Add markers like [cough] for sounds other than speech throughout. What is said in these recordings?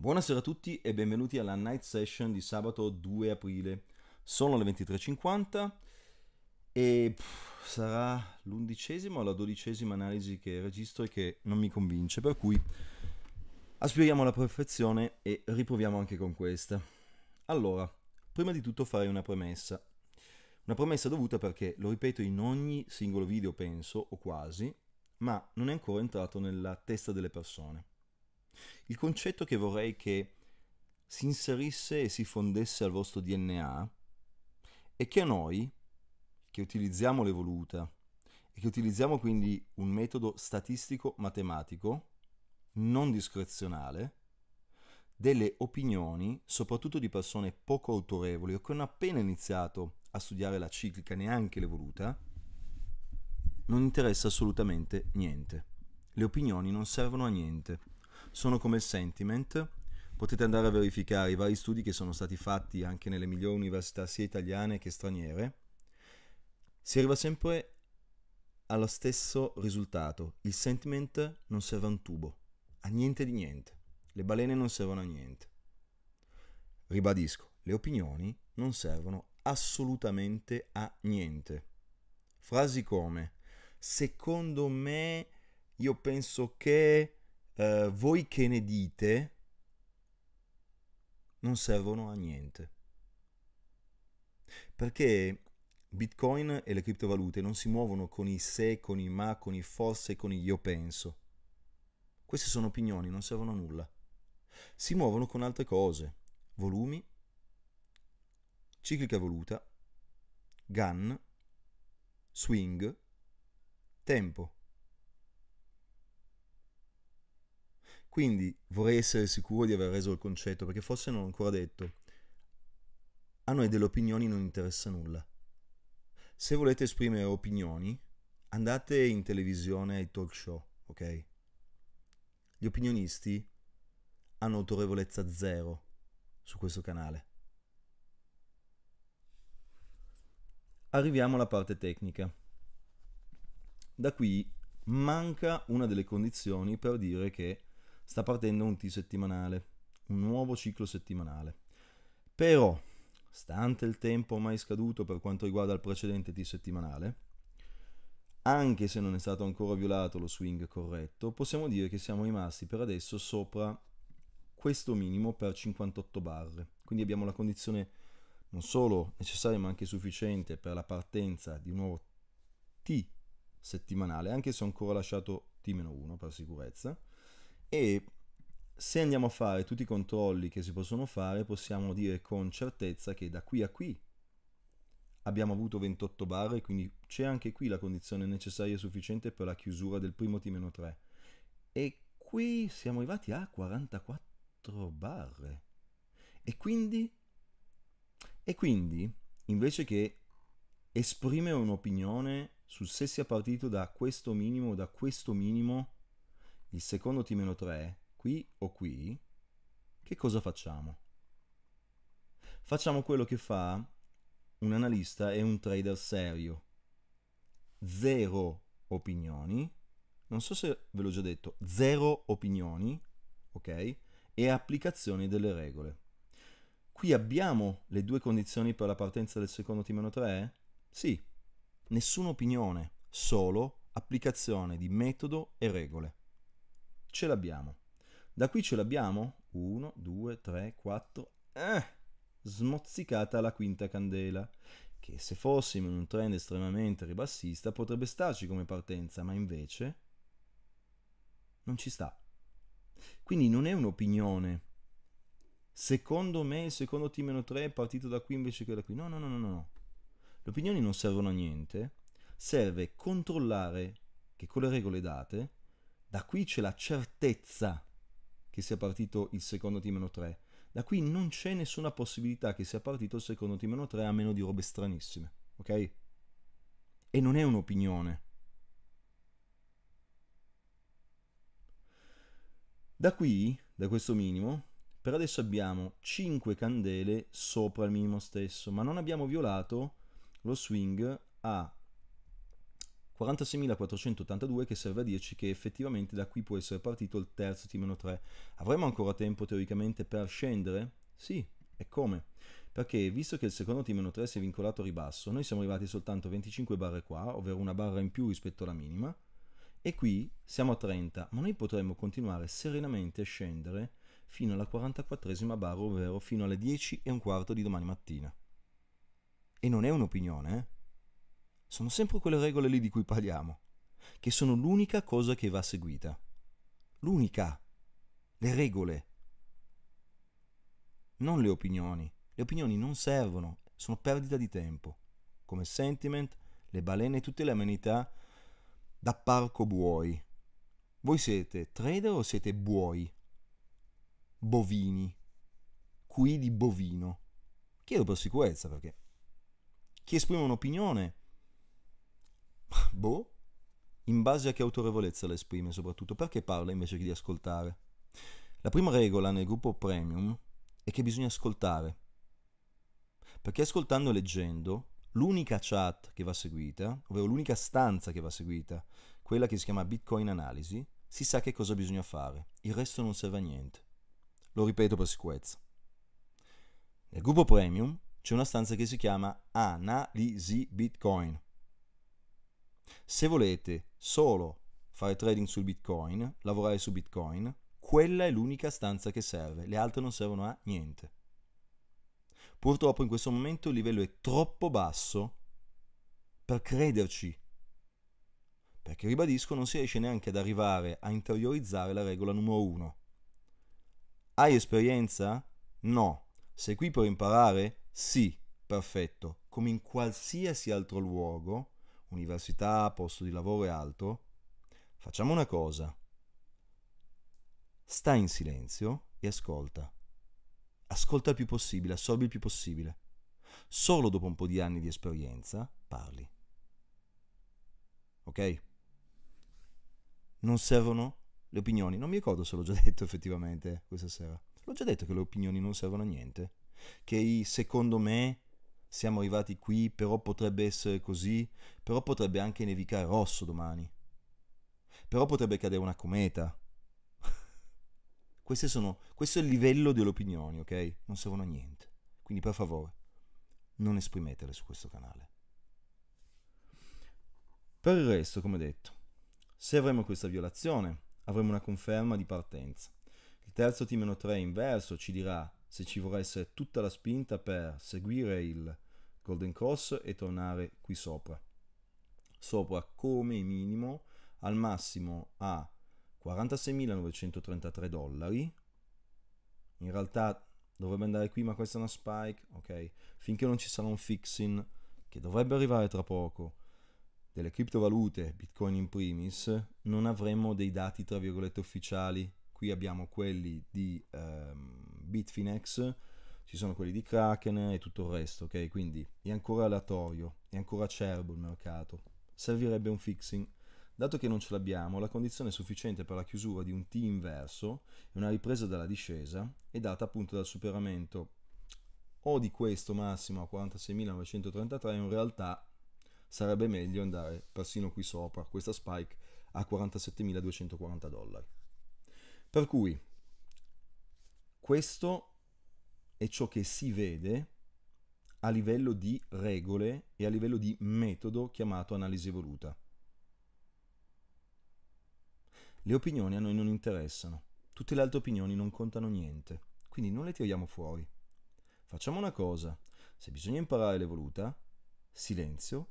Buonasera a tutti e benvenuti alla night session di sabato 2 aprile. Sono le 23.50 e pff, sarà l'undicesima o la dodicesima analisi che registro e che non mi convince, per cui aspiriamo alla perfezione e riproviamo anche con questa. Allora, prima di tutto farei una premessa. Una premessa dovuta perché lo ripeto in ogni singolo video, penso, o quasi, ma non è ancora entrato nella testa delle persone. Il concetto che vorrei che si inserisse e si fondesse al vostro DNA è che a noi, che utilizziamo l'evoluta e che utilizziamo quindi un metodo statistico-matematico, non discrezionale, delle opinioni, soprattutto di persone poco autorevoli o che hanno appena iniziato a studiare la ciclica, neanche l'evoluta, non interessa assolutamente niente. Le opinioni non servono a niente sono come il sentiment. Potete andare a verificare i vari studi che sono stati fatti anche nelle migliori università sia italiane che straniere. Si arriva sempre allo stesso risultato. Il sentiment non serve a un tubo, a niente di niente. Le balene non servono a niente. Ribadisco, le opinioni non servono assolutamente a niente. Frasi come secondo me, io penso che uh, voi che ne dite non servono a niente. Perché Bitcoin e le criptovalute non si muovono con i se, con i ma, con i forse, con i io penso. Queste sono opinioni, non servono a nulla. Si muovono con altre cose, volumi, ciclica voluta, gun, swing, tempo. Quindi vorrei essere sicuro di aver reso il concetto, perché forse non l'ho ancora detto. A noi delle opinioni non interessa nulla. Se volete esprimere opinioni, andate in televisione ai talk show, ok? Gli opinionisti hanno autorevolezza zero su questo canale. Arriviamo alla parte tecnica. Da qui manca una delle condizioni per dire che sta partendo un T-settimanale, un nuovo ciclo settimanale. Però, stante il tempo mai scaduto per quanto riguarda il precedente T-settimanale, anche se non è stato ancora violato lo swing corretto, possiamo dire che siamo rimasti per adesso sopra questo minimo per 58 barre. Quindi abbiamo la condizione non solo necessaria ma anche sufficiente per la partenza di un nuovo T settimanale, anche se ho ancora lasciato T-1 per sicurezza, e se andiamo a fare tutti i controlli che si possono fare possiamo dire con certezza che da qui a qui abbiamo avuto 28 barre quindi c'è anche qui la condizione necessaria e sufficiente per la chiusura del primo T-3 e qui siamo arrivati a 44 barre e quindi e quindi invece che esprimere un'opinione sul se sia partito da questo minimo o da questo minimo il secondo t-3 qui o qui, che cosa facciamo? Facciamo quello che fa un analista e un trader serio. Zero opinioni, non so se ve l'ho già detto, zero opinioni, ok? E applicazione delle regole. Qui abbiamo le due condizioni per la partenza del secondo T-3? Sì, nessuna opinione, solo applicazione di metodo e regole ce l'abbiamo. Da qui ce l'abbiamo 1, 2, 3, 4. Eh, smozzicata la quinta candela, che se fossimo in un trend estremamente ribassista potrebbe starci come partenza, ma invece non ci sta. Quindi non è un'opinione. Secondo me il secondo T-3 è partito da qui invece che da qui. No, no, no, no, no. Le opinioni non servono a niente. Serve controllare che con le regole date da qui c'è la certezza che sia partito il secondo Timeno 3. Da qui non c'è nessuna possibilità che sia partito il secondo Timeno 3 a meno di robe stranissime, ok? E non è un'opinione. Da qui, da questo minimo, per adesso abbiamo 5 candele sopra il minimo stesso, ma non abbiamo violato lo swing a 46.482 che serve a dirci che effettivamente da qui può essere partito il terzo T-3. Avremo ancora tempo teoricamente per scendere? Sì, e come? Perché visto che il secondo T-3 si è vincolato a ribasso, noi siamo arrivati soltanto a 25 barre qua, ovvero una barra in più rispetto alla minima, e qui siamo a 30, ma noi potremmo continuare serenamente a scendere fino alla 44esima barra, ovvero fino alle 10 e un quarto di domani mattina. E non è un'opinione, eh? sono sempre quelle regole lì di cui parliamo, che sono l'unica cosa che va seguita. L'unica. Le regole. Non le opinioni. Le opinioni non servono, sono perdita di tempo. Come sentiment, le balene e tutte le amenità da parco buoi. Voi siete trader o siete buoi? Bovini. Qui di bovino. Chiedo per sicurezza perché chi esprime un'opinione Boh. In base a che autorevolezza la esprime soprattutto, perché parla invece che di ascoltare? La prima regola nel gruppo premium è che bisogna ascoltare. Perché ascoltando e leggendo, l'unica chat che va seguita, ovvero l'unica stanza che va seguita, quella che si chiama Bitcoin Analisi, si sa che cosa bisogna fare, il resto non serve a niente. Lo ripeto per sicurezza. Nel gruppo premium c'è una stanza che si chiama Analisi Bitcoin se volete solo fare trading sul Bitcoin, lavorare su Bitcoin, quella è l'unica stanza che serve, le altre non servono a niente. Purtroppo in questo momento il livello è troppo basso per crederci, perché ribadisco non si riesce neanche ad arrivare a interiorizzare la regola numero uno. Hai esperienza? No. Sei qui per imparare? Sì, perfetto. Come in qualsiasi altro luogo, università, posto di lavoro e altro, facciamo una cosa. Sta in silenzio e ascolta. Ascolta il più possibile, assorbi il più possibile. Solo dopo un po' di anni di esperienza parli. Ok? Non servono le opinioni. Non mi ricordo se l'ho già detto effettivamente questa sera. L'ho già detto che le opinioni non servono a niente. Che i secondo me siamo arrivati qui, però potrebbe essere così, però potrebbe anche nevicare rosso domani, però potrebbe cadere una cometa. [laughs] sono, questo è il livello delle opinioni, ok? Non servono a niente. Quindi per favore, non esprimetele su questo canale. Per il resto, come detto, se avremo questa violazione, avremo una conferma di partenza. Il terzo t 3 inverso ci dirà se ci vorrà essere tutta la spinta per seguire il Golden Cross e tornare qui sopra. Sopra come minimo al massimo a 46.933 dollari. In realtà dovrebbe andare qui, ma questa è una spike, ok? Finché non ci sarà un fixing che dovrebbe arrivare tra poco delle criptovalute, Bitcoin in primis, non avremo dei dati tra virgolette ufficiali qui abbiamo quelli di um, Bitfinex, ci sono quelli di Kraken e tutto il resto, ok? Quindi è ancora aleatorio, è ancora acerbo il mercato. Servirebbe un fixing. Dato che non ce l'abbiamo, la condizione sufficiente per la chiusura di un T inverso e una ripresa dalla discesa è data appunto dal superamento o di questo massimo a 46.933, in realtà sarebbe meglio andare persino qui sopra, questa spike a 47.240 dollari. Per cui questo è ciò che si vede a livello di regole e a livello di metodo chiamato analisi evoluta. Le opinioni a noi non interessano, tutte le altre opinioni non contano niente, quindi non le tiriamo fuori. Facciamo una cosa, se bisogna imparare l'evoluta, silenzio,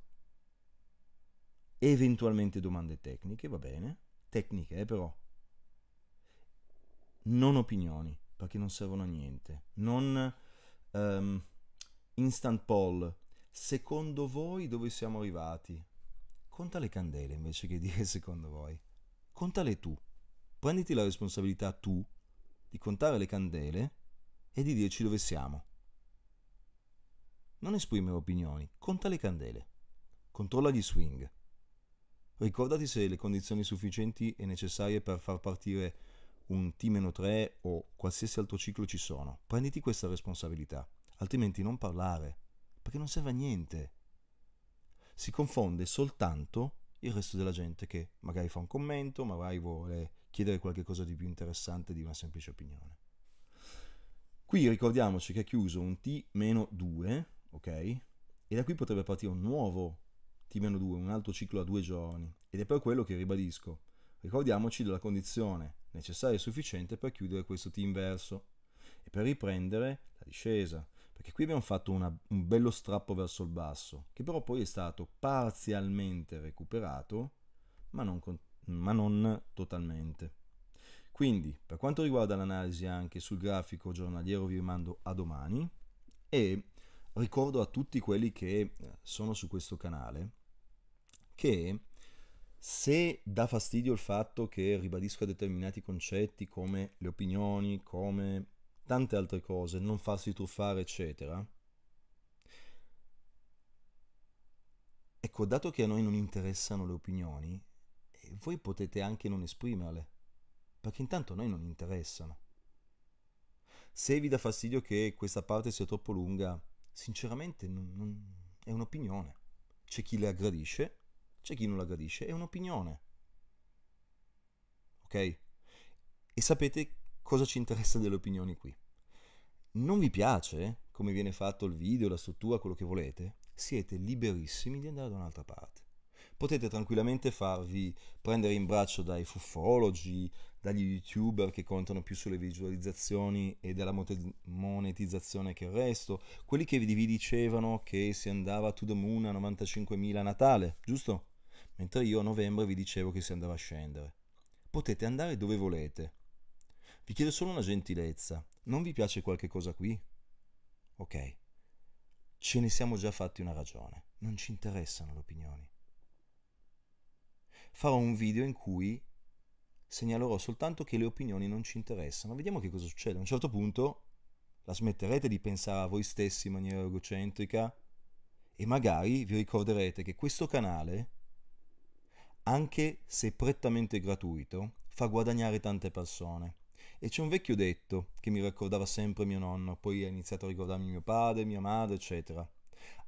eventualmente domande tecniche, va bene, tecniche eh, però, non opinioni, perché non servono a niente, non um, instant poll, secondo voi dove siamo arrivati? Conta le candele invece che dire [laughs] secondo voi, contale tu, prenditi la responsabilità tu di contare le candele e di dirci dove siamo. Non esprimere opinioni, conta le candele, controlla gli swing. Ricordati se le condizioni sufficienti e necessarie per far partire un T-3 o qualsiasi altro ciclo ci sono, prenditi questa responsabilità, altrimenti non parlare, perché non serve a niente. Si confonde soltanto il resto della gente che magari fa un commento, magari vuole chiedere qualcosa di più interessante di una semplice opinione. Qui ricordiamoci che è chiuso un T-2, ok? E da qui potrebbe partire un nuovo T-2, un altro ciclo a due giorni. Ed è per quello che ribadisco. Ricordiamoci della condizione necessaria e sufficiente per chiudere questo T inverso e per riprendere la discesa, perché qui abbiamo fatto una, un bello strappo verso il basso, che però poi è stato parzialmente recuperato, ma non, ma non totalmente. Quindi, per quanto riguarda l'analisi anche sul grafico giornaliero, vi rimando a domani e ricordo a tutti quelli che eh, sono su questo canale che se dà fastidio il fatto che ribadisca determinati concetti come le opinioni, come tante altre cose, non farsi truffare, eccetera, ecco, dato che a noi non interessano le opinioni, eh, voi potete anche non esprimerle, perché intanto a noi non interessano. Se vi dà fastidio che questa parte sia troppo lunga, sinceramente non, non, è un'opinione. C'è chi le aggradisce c'è chi non la gradisce, è un'opinione. Ok? E sapete cosa ci interessa delle opinioni qui? Non vi piace come viene fatto il video, la struttura, quello che volete? Siete liberissimi di andare da un'altra parte. Potete tranquillamente farvi prendere in braccio dai fufologi, dagli youtuber che contano più sulle visualizzazioni e della monetizzazione che il resto, quelli che vi dicevano che si andava to the moon a 95.000 a Natale, giusto? mentre io a novembre vi dicevo che si andava a scendere. Potete andare dove volete. Vi chiedo solo una gentilezza. Non vi piace qualche cosa qui? Ok. Ce ne siamo già fatti una ragione. Non ci interessano le opinioni. Farò un video in cui segnalerò soltanto che le opinioni non ci interessano. Vediamo che cosa succede. A un certo punto la smetterete di pensare a voi stessi in maniera egocentrica e magari vi ricorderete che questo canale anche se prettamente gratuito, fa guadagnare tante persone. E c'è un vecchio detto che mi ricordava sempre mio nonno, poi ha iniziato a ricordarmi mio padre, mia madre, eccetera.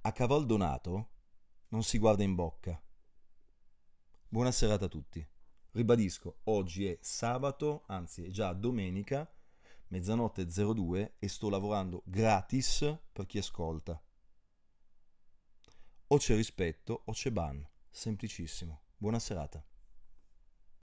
A caval donato non si guarda in bocca. Buona serata a tutti. Ribadisco, oggi è sabato, anzi è già domenica, mezzanotte 02 e sto lavorando gratis per chi ascolta. O c'è rispetto o c'è ban, semplicissimo. Buona serata.